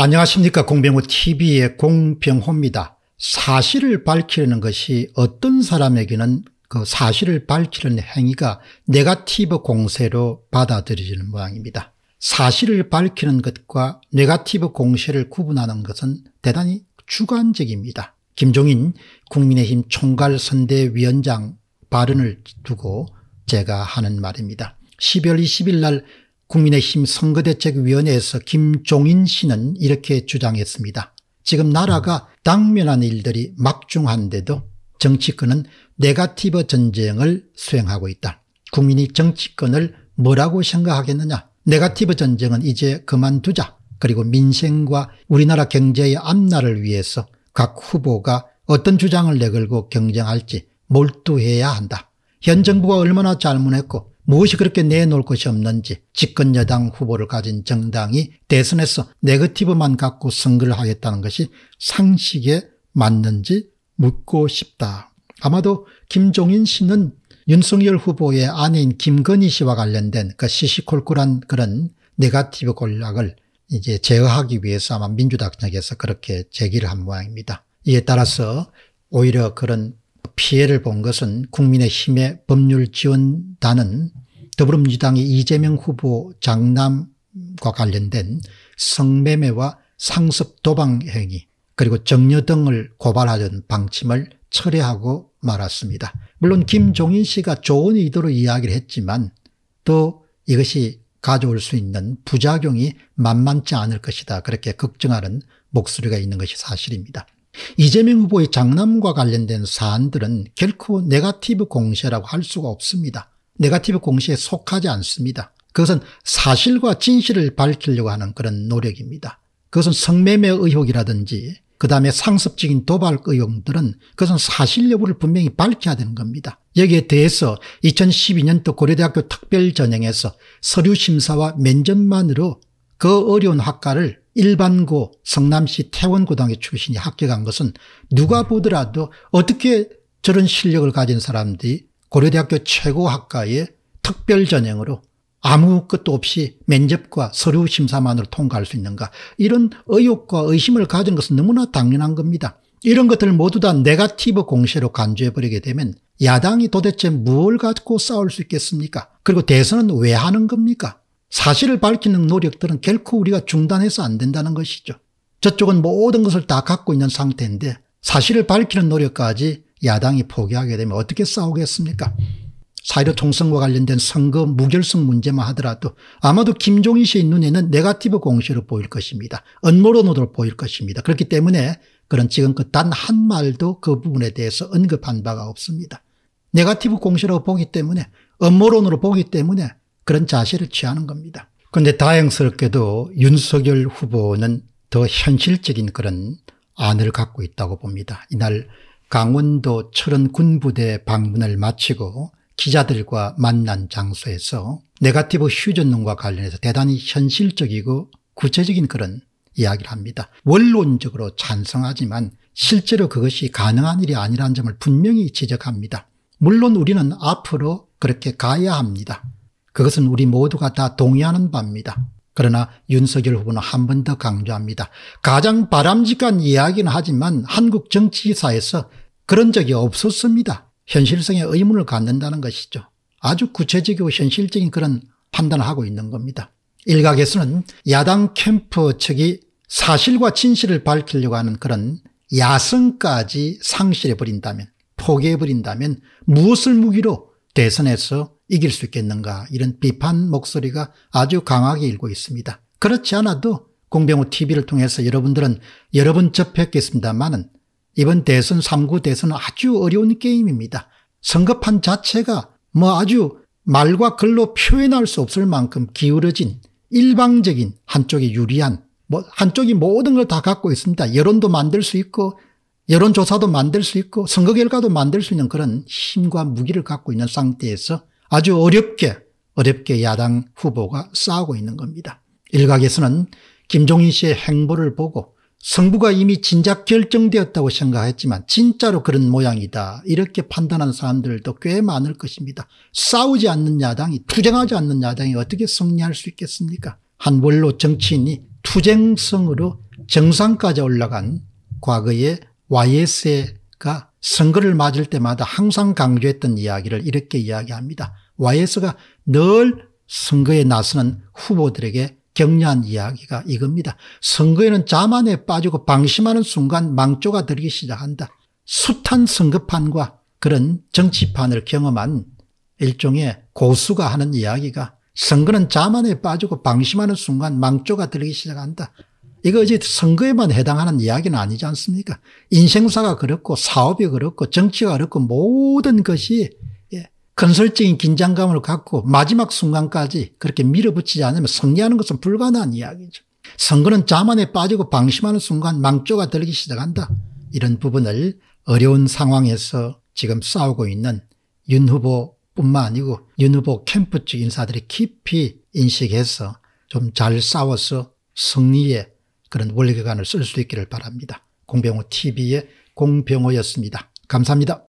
안녕하십니까 공병호TV의 공병호입니다. 사실을 밝히려는 것이 어떤 사람에게는 그 사실을 밝히는 행위가 네가티브 공세로 받아들여지는 모양입니다. 사실을 밝히는 것과 네가티브 공세를 구분하는 것은 대단히 주관적입니다. 김종인 국민의힘 총괄선대위원장 발언을 두고 제가 하는 말입니다. 12월 20일 날 국민의힘 선거대책위원회에서 김종인 씨는 이렇게 주장했습니다. 지금 나라가 당면한 일들이 막중한데도 정치권은 네가티브 전쟁을 수행하고 있다. 국민이 정치권을 뭐라고 생각하겠느냐. 네가티브 전쟁은 이제 그만두자. 그리고 민생과 우리나라 경제의 앞날을 위해서 각 후보가 어떤 주장을 내걸고 경쟁할지 몰두해야 한다. 현 정부가 얼마나 잘못했고 무엇이 그렇게 내놓을 것이 없는지 집권 여당 후보를 가진 정당이 대선에서 네거티브만 갖고 선거를 하겠다는 것이 상식에 맞는지 묻고 싶다. 아마도 김종인 씨는 윤석열 후보의 아내인 김건희 씨와 관련된 그 시시콜콜한 그런 네가티브 권락을 이제 제어하기 위해서 아마 민주당 측에서 그렇게 제기를 한 모양입니다. 이에 따라서 오히려 그런 피해를 본 것은 국민의힘의 법률지원단은 더불어민주당의 이재명 후보 장남과 관련된 성매매와 상습 도방 행위 그리고 정녀 등을 고발하던 방침을 철회하고 말았습니다. 물론 김종인 씨가 좋은 의도로 이야기를 했지만 또 이것이 가져올 수 있는 부작용이 만만치 않을 것이다. 그렇게 걱정하는 목소리가 있는 것이 사실입니다. 이재명 후보의 장남과 관련된 사안들은 결코 네가티브 공세라고 할 수가 없습니다. 네가티브 공세에 속하지 않습니다. 그것은 사실과 진실을 밝히려고 하는 그런 노력입니다. 그것은 성매매 의혹이라든지 그 다음에 상습적인 도발 의혹들은 그것은 사실 여부를 분명히 밝혀야 되는 겁니다. 여기에 대해서 2012년도 고려대학교 특별전형에서 서류심사와 면접만으로 그 어려운 학과를 일반고 성남시 태원고등학 출신이 합격한 것은 누가 음. 보더라도 어떻게 저런 실력을 가진 사람들이 고려대학교 최고 학과의 특별 전형으로 아무것도 없이 면접과 서류 심사만으로 통과할 수 있는가 이런 의혹과 의심을 가진 것은 너무나 당연한 겁니다. 이런 것들을 모두 다 네가티브 공세로 간주해버리게 되면 야당이 도대체 뭘 가지고 싸울 수 있겠습니까? 그리고 대선은 왜 하는 겁니까? 사실을 밝히는 노력들은 결코 우리가 중단해서 안 된다는 것이죠. 저쪽은 모든 것을 다 갖고 있는 상태인데 사실을 밝히는 노력까지 야당이 포기하게 되면 어떻게 싸우겠습니까? 사이로 총선과 관련된 선거 무결성 문제만 하더라도 아마도 김종인 씨의 눈에는 네가티브 공시로 보일 것입니다. 언모론으로 보일 것입니다. 그렇기 때문에 그런 지금껏 단한 말도 그 부분에 대해서 언급한 바가 없습니다. 네가티브 공시로 보기 때문에 언모론으로 보기 때문에 그런 자세를 취하는 겁니다. 그런데 다행스럽게도 윤석열 후보는 더 현실적인 그런 안을 갖고 있다고 봅니다. 이날 강원도 철원 군부대 방문을 마치고 기자들과 만난 장소에서 네가티브 휴전론과 관련해서 대단히 현실적이고 구체적인 그런 이야기를 합니다. 원론적으로 찬성하지만 실제로 그것이 가능한 일이 아니라는 점을 분명히 지적합니다. 물론 우리는 앞으로 그렇게 가야 합니다. 그것은 우리 모두가 다 동의하는 바입니다. 그러나 윤석열 후보는 한 번 더 강조합니다. 가장 바람직한 이야기는 하지만 한국 정치사에서 그런 적이 없었습니다. 현실성에 의문을 갖는다는 것이죠. 아주 구체적이고 현실적인 그런 판단을 하고 있는 겁니다. 일각에서는 야당 캠프 측이 사실과 진실을 밝히려고 하는 그런 야성까지 상실해버린다면 포기해버린다면 무엇을 무기로 대선에서 이길 수 있겠는가 이런 비판 목소리가 아주 강하게 일고 있습니다. 그렇지 않아도 공병호 TV를 통해서 여러분들은 여러 번 접했겠습니다만은 이번 대선 3구 대선은 아주 어려운 게임입니다. 선거판 자체가 뭐 아주 말과 글로 표현할 수 없을 만큼 기울어진 일방적인 한쪽에 유리한 뭐 한쪽이 모든 걸 다 갖고 있습니다. 여론도 만들 수 있고 여론조사도 만들 수 있고 선거 결과도 만들 수 있는 그런 힘과 무기를 갖고 있는 상태에서 아주 어렵게 어렵게 야당 후보가 싸우고 있는 겁니다. 일각에서는 김종인 씨의 행보를 보고 성부가 이미 진작 결정되었다고 생각했지만 진짜로 그런 모양이다 이렇게 판단한 사람들도 꽤 많을 것입니다. 싸우지 않는 야당이 투쟁하지 않는 야당이 어떻게 승리할 수 있겠습니까? 한 원로 정치인이 투쟁성으로 정상까지 올라간 과거의 YS가 선거를 맞을 때마다 항상 강조했던 이야기를 이렇게 이야기합니다. YS가 늘 선거에 나서는 후보들에게 격려한 이야기가 이겁니다. 선거에는 자만에 빠지고 방심하는 순간 망조가 들기 시작한다. 숱한 선거판과 그런 정치판을 경험한 일종의 고수가 하는 이야기가 선거는 자만에 빠지고 방심하는 순간 망조가 들기 시작한다. 이거 이제 선거에만 해당하는 이야기는 아니지 않습니까? 인생사가 그렇고 사업이 그렇고 정치가 그렇고 모든 것이 예, 건설적인 긴장감을 갖고 마지막 순간까지 그렇게 밀어붙이지 않으면 승리하는 것은 불가능한 이야기죠. 선거는 자만에 빠지고 방심하는 순간 망조가 들기 시작한다. 이런 부분을 어려운 상황에서 지금 싸우고 있는 윤 후보뿐만 아니고 윤 후보 캠프 측 인사들이 깊이 인식해서 좀 잘 싸워서 승리에 그런 원리기관을 쓸 수 있기를 바랍니다. 공병호 TV의 공병호였습니다. 감사합니다.